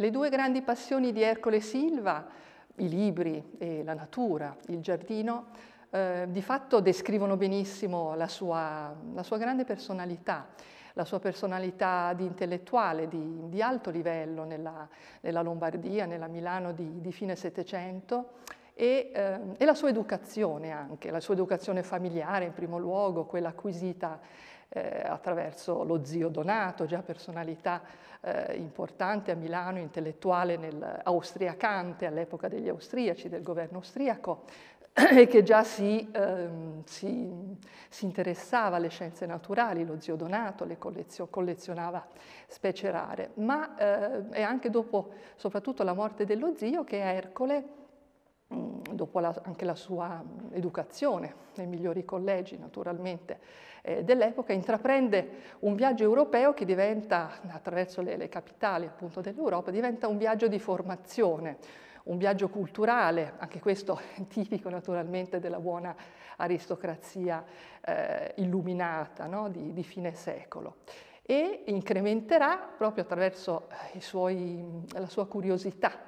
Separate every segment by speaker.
Speaker 1: Le due grandi passioni di Ercole Silva, i libri e la natura, il giardino, eh, di fatto descrivono benissimo la sua, la sua, grande personalità, la sua personalità di intellettuale di, di alto livello nella, nella, Lombardia, nella Milano di, di fine Settecento e, eh, e, la sua educazione anche, la sua educazione familiare in primo luogo, quella acquisita eh, attraverso lo zio Donato, già personalità eh, importante a Milano, intellettuale nel austriacante all'epoca degli austriaci, del governo austriaco, e che già si, ehm, si, si, interessava alle scienze naturali, lo zio Donato le collezio, collezionava specie rare, ma eh, è anche dopo, soprattutto la morte dello zio, che Ercole Mm, dopo la, anche la sua mm, educazione nei migliori collegi naturalmente eh, dell'epoca, intraprende un viaggio europeo che diventa, attraverso le, le capitali appunto dell'Europa, diventa un viaggio di formazione, un viaggio culturale, anche questo tipico naturalmente della buona aristocrazia eh, illuminata no? di, di fine secolo e incrementerà proprio attraverso eh, suoi, la sua curiosità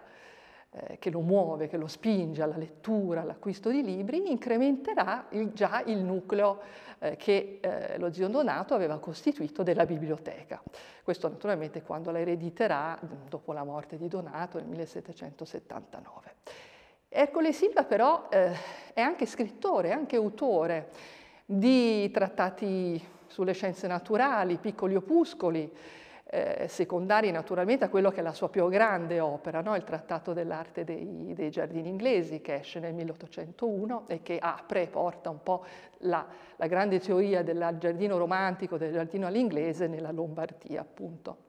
Speaker 1: eh, che lo muove, che lo spinge alla lettura, all'acquisto di libri, incrementerà il, già il nucleo eh, che eh, lo zio Donato aveva costituito della biblioteca. Questo naturalmente quando la erediterà mm, dopo la morte di Donato nel 1779. Ercole Silva però eh, è anche scrittore, è anche autore di trattati sulle scienze naturali, piccoli opuscoli, eh, secondari naturalmente a quello che è la sua più grande opera, no? il Trattato dell'arte dei, dei, giardini inglesi che esce nel 1801 e che apre e porta un po' la, la grande teoria del giardino romantico, del giardino all'inglese nella Lombardia appunto.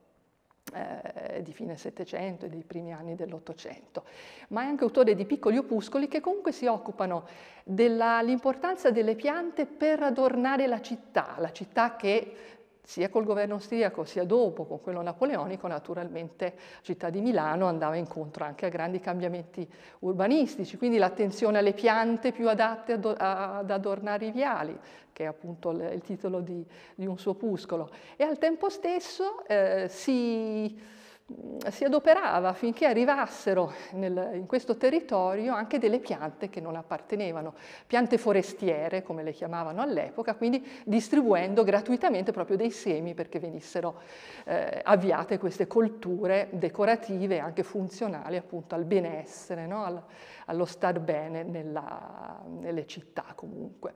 Speaker 1: Eh, di fine Settecento e dei primi anni dell'Ottocento, ma è anche autore di piccoli opuscoli che comunque si occupano dell'importanza delle piante per adornare la città, la città che sia col governo austriaco sia dopo con quello napoleonico, naturalmente la città di Milano andava incontro anche a grandi cambiamenti urbanistici, quindi l'attenzione alle piante più adatte ad adornare i viali, che è appunto il titolo di, di un suo opuscolo. E al tempo stesso eh, si Mm, si adoperava affinché arrivassero nel, in questo territorio anche delle piante che non appartenevano, piante forestiere come le chiamavano all'epoca, quindi distribuendo gratuitamente proprio dei semi perché venissero eh, avviate queste colture decorative e anche funzionali appunto al benessere, no? Al, allo star bene nella, nelle città comunque.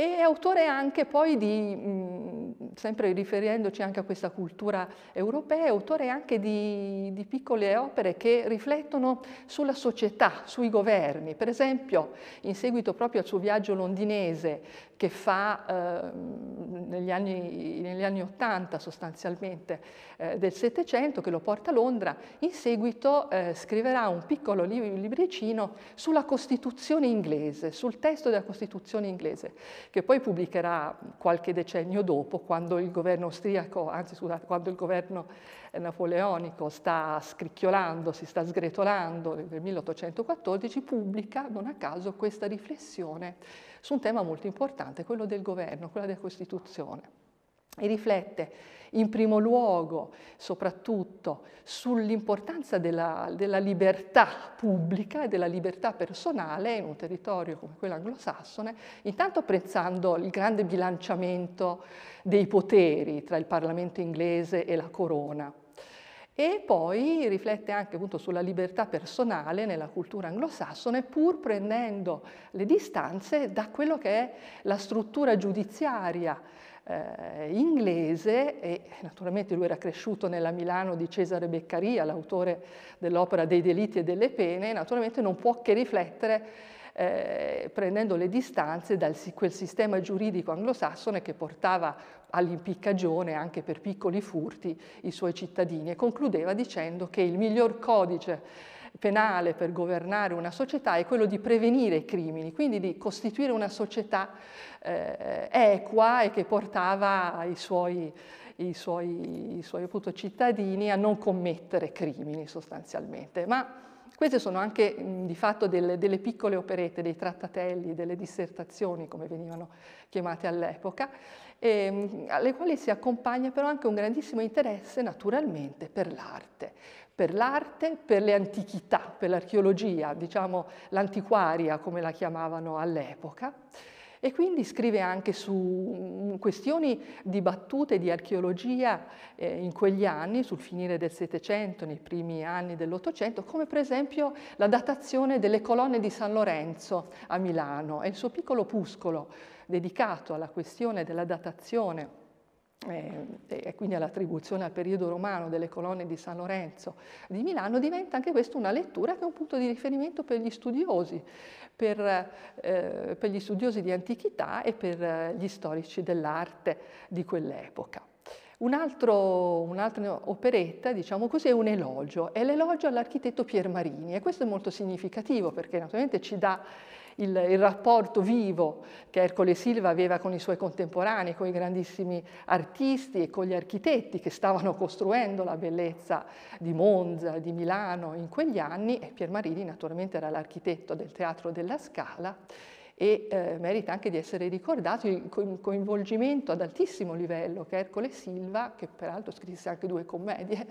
Speaker 1: E è autore anche poi di, sempre riferendoci anche a questa cultura europea, è autore anche di, di piccole opere che riflettono sulla società, sui governi. Per esempio, in seguito proprio al suo viaggio londinese che fa eh, negli, anni, negli, anni, 80 sostanzialmente eh, del Settecento, che lo porta a Londra, in seguito eh, scriverà un piccolo lib- libricino sulla Costituzione inglese, sul testo della Costituzione inglese, che poi pubblicherà qualche decennio dopo, quando il governo austriaco, anzi scusate, quando il governo eh, napoleonico sta scricchiolando, si sta sgretolando nel 1814, pubblica non a caso questa riflessione su un tema molto importante, quello del governo, quello della Costituzione e riflette in primo luogo soprattutto sull'importanza della, della, libertà pubblica e della libertà personale in un territorio come quello anglosassone, intanto apprezzando il grande bilanciamento dei poteri tra il Parlamento inglese e la corona e poi riflette anche appunto sulla libertà personale nella cultura anglosassone pur prendendo le distanze da quello che è la struttura giudiziaria eh, inglese e naturalmente lui era cresciuto nella Milano di Cesare Beccaria, l'autore dell'opera dei delitti e delle pene, naturalmente non può che riflettere eh, prendendo le distanze da quel sistema giuridico anglosassone che portava all'impiccagione anche per piccoli furti i suoi cittadini e concludeva dicendo che il miglior codice penale per governare una società è quello di prevenire i crimini, quindi di costituire una società eh, equa e che portava i suoi, i suoi, i suoi appunto, cittadini a non commettere crimini sostanzialmente. Ma queste sono anche di fatto delle, delle, piccole operette, dei trattatelli, delle dissertazioni, come venivano chiamate all'epoca, ehm, alle quali si accompagna però anche un grandissimo interesse naturalmente per l'arte, per l'arte, per le antichità, per l'archeologia, diciamo l'antiquaria come la chiamavano all'epoca. E quindi scrive anche su mm, questioni dibattute di archeologia eh, in quegli anni, sul finire del Settecento, nei primi anni dell'Ottocento, come per esempio la datazione delle colonne di San Lorenzo a Milano. E il suo piccolo opuscolo dedicato alla questione della datazione eh, e quindi all'attribuzione al periodo romano delle colonne di San Lorenzo di Milano, diventa anche questa una lettura che è un punto di riferimento per gli studiosi, per, eh, per gli studiosi di antichità e per eh, gli storici dell'arte di quell'epoca. Un'altra un operetta, diciamo così, è un elogio, è l'elogio all'architetto Pier Marini e questo è molto significativo perché naturalmente ci dà il, il rapporto vivo che Ercole Silva aveva con i suoi contemporanei, con i grandissimi artisti e con gli architetti che stavano costruendo la bellezza di Monza, di Milano in quegli anni e Pier Marini naturalmente era l'architetto del Teatro della Scala e eh, merita anche di essere ricordato il coinvolgimento ad altissimo livello che Ercole Silva, che peraltro scrisse anche due commedie,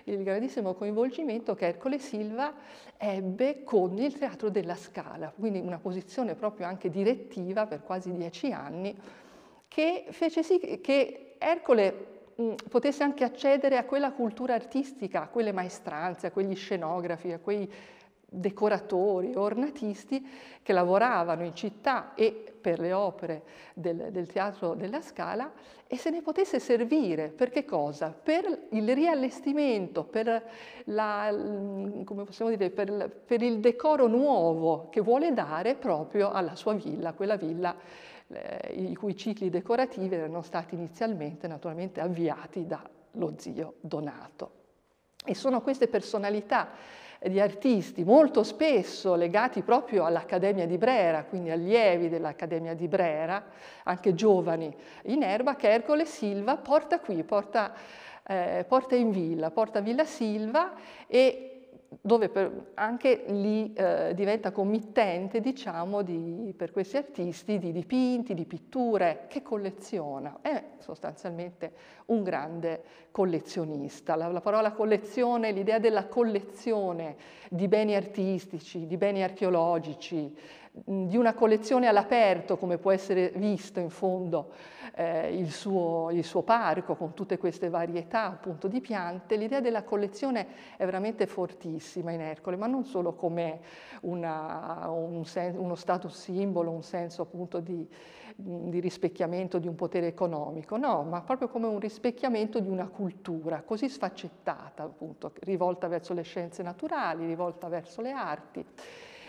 Speaker 1: il grandissimo coinvolgimento che Ercole Silva ebbe con il Teatro della Scala, quindi una posizione proprio anche direttiva per quasi dieci anni, che fece sì che Ercole potesse anche accedere a quella cultura artistica, a quelle maestranze, a quegli scenografi, a quei decoratori, ornatisti che lavoravano in città e per le opere del, del, teatro della Scala e se ne potesse servire per che cosa? Per il riallestimento, per, la, dire, per, per il decoro nuovo che vuole dare proprio alla sua villa, quella villa eh, i cui cicli decorativi erano stati inizialmente naturalmente avviati dallo zio Donato. E sono queste personalità di artisti, molto spesso legati proprio all'Accademia di Brera, quindi allievi dell'Accademia di Brera, anche giovani in erba, che Ercole Silva porta qui, porta, eh, porta in villa, porta a Villa Silva e dove per, anche lì eh, diventa committente diciamo, di, per questi artisti di dipinti, di pitture che colleziona. È sostanzialmente un grande collezionista. La, la parola collezione, l'idea della collezione di beni artistici, di beni archeologici, di una collezione all'aperto, come può essere visto in fondo eh, il, suo, il, suo, parco con tutte queste varietà appunto di piante, l'idea della collezione è veramente fortissima in Ercole, ma non solo come una, un sen- uno status simbolo, un senso appunto di, di rispecchiamento di un potere economico, no, ma proprio come un rispecchiamento di una cultura così sfaccettata, appunto, rivolta verso le scienze naturali, rivolta verso le arti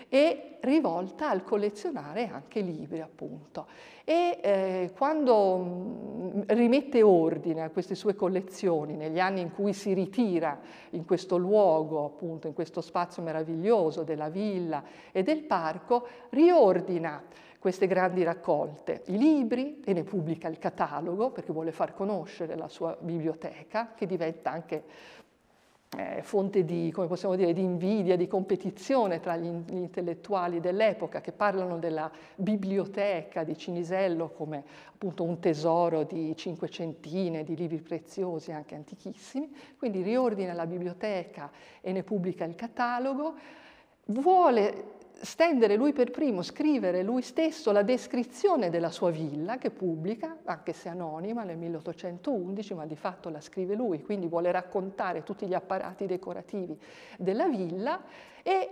Speaker 1: e rivolta al collezionare anche libri appunto. E eh, quando mm, rimette ordine a queste sue collezioni negli anni in cui si ritira in questo luogo appunto, in questo spazio meraviglioso della villa e del parco, riordina queste grandi raccolte, i libri e ne pubblica il catalogo perché vuole far conoscere la sua biblioteca che diventa anche eh, fonte di, dire, di, invidia, di competizione tra gli, gli intellettuali dell'epoca che parlano della biblioteca di Cinisello come appunto un tesoro di cinquecentine di libri preziosi, anche antichissimi, quindi riordina la biblioteca e ne pubblica il catalogo, vuole stendere lui per primo, scrivere lui stesso la descrizione della sua villa che pubblica, anche se anonima, nel 1811, ma di fatto la scrive lui, quindi vuole raccontare tutti gli apparati decorativi della villa e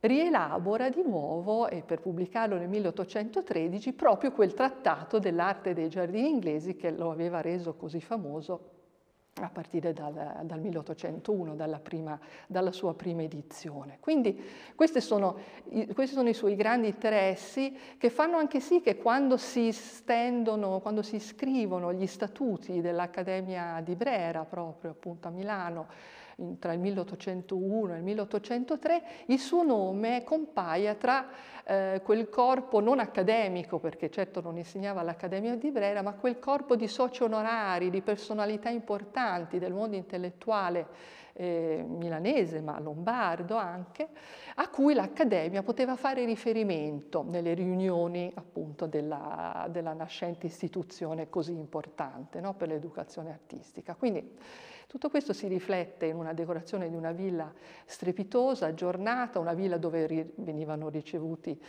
Speaker 1: rielabora di nuovo, e per pubblicarlo nel 1813, proprio quel trattato dell'arte dei giardini inglesi che lo aveva reso così famoso a partire dal, dal 1801, dalla, prima, dalla, sua prima edizione. Quindi sono, questi sono, i suoi grandi interessi che fanno anche sì che quando si stendono, quando si scrivono gli statuti dell'Accademia di Brera, proprio appunto a Milano, tra il 1801 e il 1803, il suo nome compaia tra eh, quel corpo non accademico, perché certo non insegnava all'Accademia di Brera, ma quel corpo di soci onorari, di personalità importanti del mondo intellettuale eh, milanese ma lombardo anche, a cui l'Accademia poteva fare riferimento nelle riunioni appunto della, della nascente istituzione così importante no, per l'educazione artistica. Quindi tutto questo si riflette in una decorazione di una villa strepitosa, aggiornata, una villa dove ri venivano ricevuti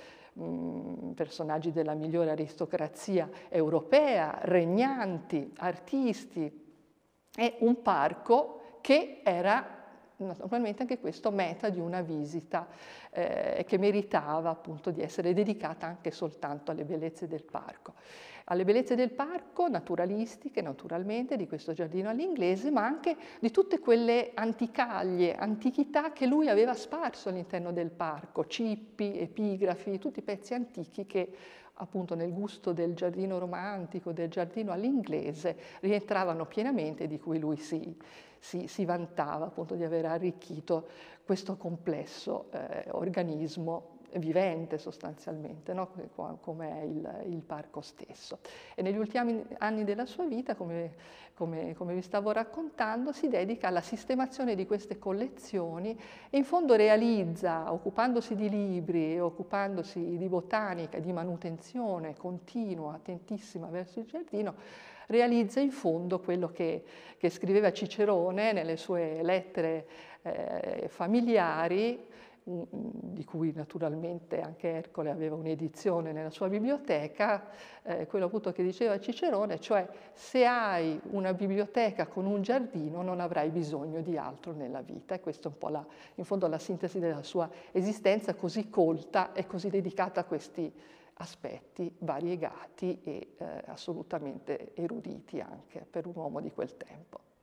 Speaker 1: personaggi della migliore aristocrazia europea, regnanti, artisti, e un parco che era naturalmente anche questo meta di una visita eh, che meritava appunto di essere dedicata anche soltanto alle bellezze del parco. Alle bellezze del parco, naturalistiche naturalmente, di questo giardino all'inglese, ma anche di tutte quelle anticaglie, antichità che lui aveva sparso all'interno del parco, cippi, epigrafi, tutti i pezzi antichi che appunto nel gusto del giardino romantico, del giardino all'inglese, rientravano pienamente di cui lui si, si, si, vantava appunto di aver arricchito questo complesso eh, organismo vivente sostanzialmente, no? come è il, il, parco stesso. E negli ultimi anni della sua vita, come, come, come, vi stavo raccontando, si dedica alla sistemazione di queste collezioni e in fondo realizza, occupandosi di libri, occupandosi di botanica, di manutenzione continua, attentissima verso il giardino, realizza in fondo quello che, che scriveva Cicerone nelle sue lettere eh, familiari, di cui naturalmente anche Ercole aveva un'edizione nella sua biblioteca, eh, quello appunto che diceva Cicerone, cioè se hai una biblioteca con un giardino non avrai bisogno di altro nella vita e questa è un po' la, in fondo la sintesi della sua esistenza così colta e così dedicata a questi aspetti variegati e eh, assolutamente eruditi anche per un uomo di quel tempo.